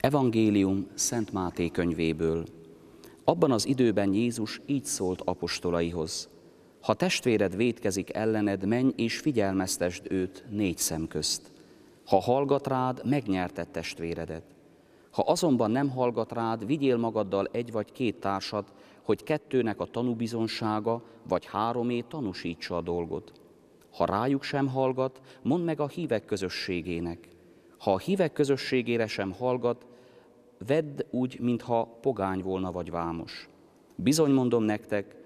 Evangélium Szent Máté könyvéből. Abban az időben Jézus így szólt apostolaihoz. Ha testvéred védkezik ellened, menj és figyelmeztesd őt négy szem közt. Ha hallgat rád, megnyerted testvéredet. Ha azonban nem hallgat rád, vigyél magaddal egy vagy két társad, hogy kettőnek a tanúbizonsága vagy háromé tanúsítsa a dolgot. Ha rájuk sem hallgat, mondd meg a hívek közösségének. Ha a hívek közösségére sem hallgat, vedd úgy, mintha pogány volna vagy vámos. Bizony mondom nektek,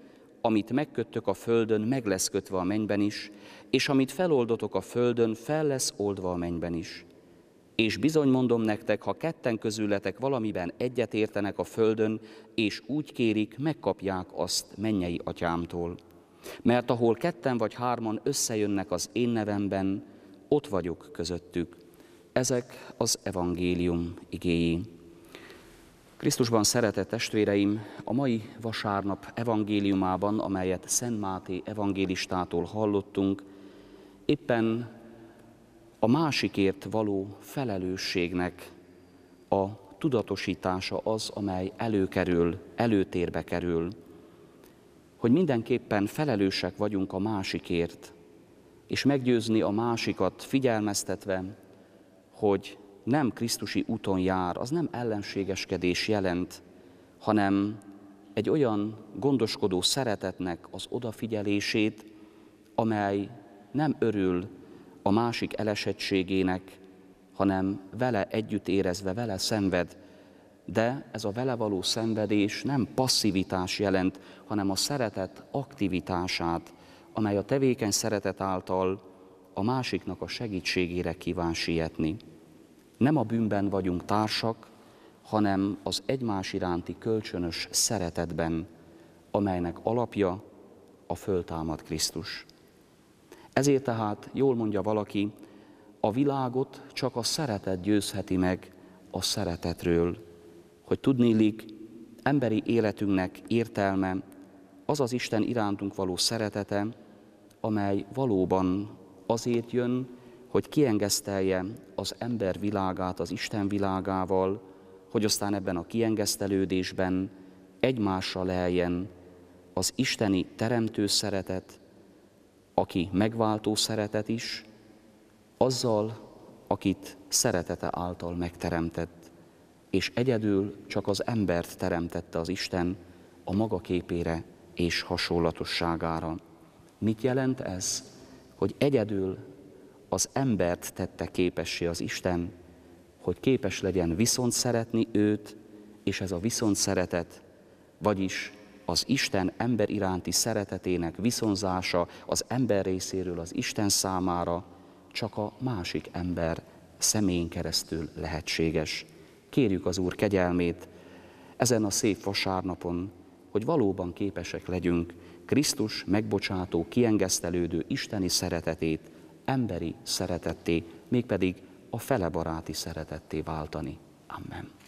amit megköttök a földön, meg lesz kötve a mennyben is, és amit feloldotok a földön, fel lesz oldva a mennyben is. És bizony mondom nektek, ha ketten közületek valamiben egyet értenek a földön, és úgy kérik, megkapják azt mennyei atyámtól. Mert ahol ketten vagy hárman összejönnek az én nevemben, ott vagyok közöttük. Ezek az evangélium igéi. Krisztusban szeretett testvéreim, a mai vasárnap evangéliumában, amelyet Szent Máté evangélistától hallottunk, éppen a másikért való felelősségnek a tudatosítása az, amely előkerül, előtérbe kerül, hogy mindenképpen felelősek vagyunk a másikért, és meggyőzni a másikat figyelmeztetve, hogy nem Krisztusi úton jár, az nem ellenségeskedés jelent, hanem egy olyan gondoskodó szeretetnek az odafigyelését, amely nem örül a másik elesettségének, hanem vele együtt érezve, vele szenved. De ez a vele való szenvedés nem passzivitás jelent, hanem a szeretet aktivitását, amely a tevékeny szeretet által a másiknak a segítségére kíván sietni. Nem a bűnben vagyunk társak, hanem az egymás iránti kölcsönös szeretetben, amelynek alapja a föltámad Krisztus. Ezért tehát jól mondja valaki, a világot csak a szeretet győzheti meg a szeretetről, hogy tudnélik, emberi életünknek értelme az az Isten irántunk való szeretete, amely valóban azért jön, hogy kiengesztelje az ember világát az Isten világával, hogy aztán ebben a kiengesztelődésben egymásra leljen az isteni teremtő szeretet, aki megváltó szeretet is, azzal, akit szeretete által megteremtett, és egyedül csak az embert teremtette az Isten a maga képére és hasonlatosságára. Mit jelent ez? Hogy egyedül az embert tette képessé az Isten, hogy képes legyen viszont szeretni őt, és ez a viszont szeretet, vagyis az Isten ember iránti szeretetének viszonzása az ember részéről az Isten számára csak a másik ember személyén keresztül lehetséges. Kérjük az Úr kegyelmét ezen a szép vasárnapon, hogy valóban képesek legyünk Krisztus megbocsátó, kiengesztelődő isteni szeretetét emberi szeretetté, mégpedig a felebaráti szeretetté váltani. Amen.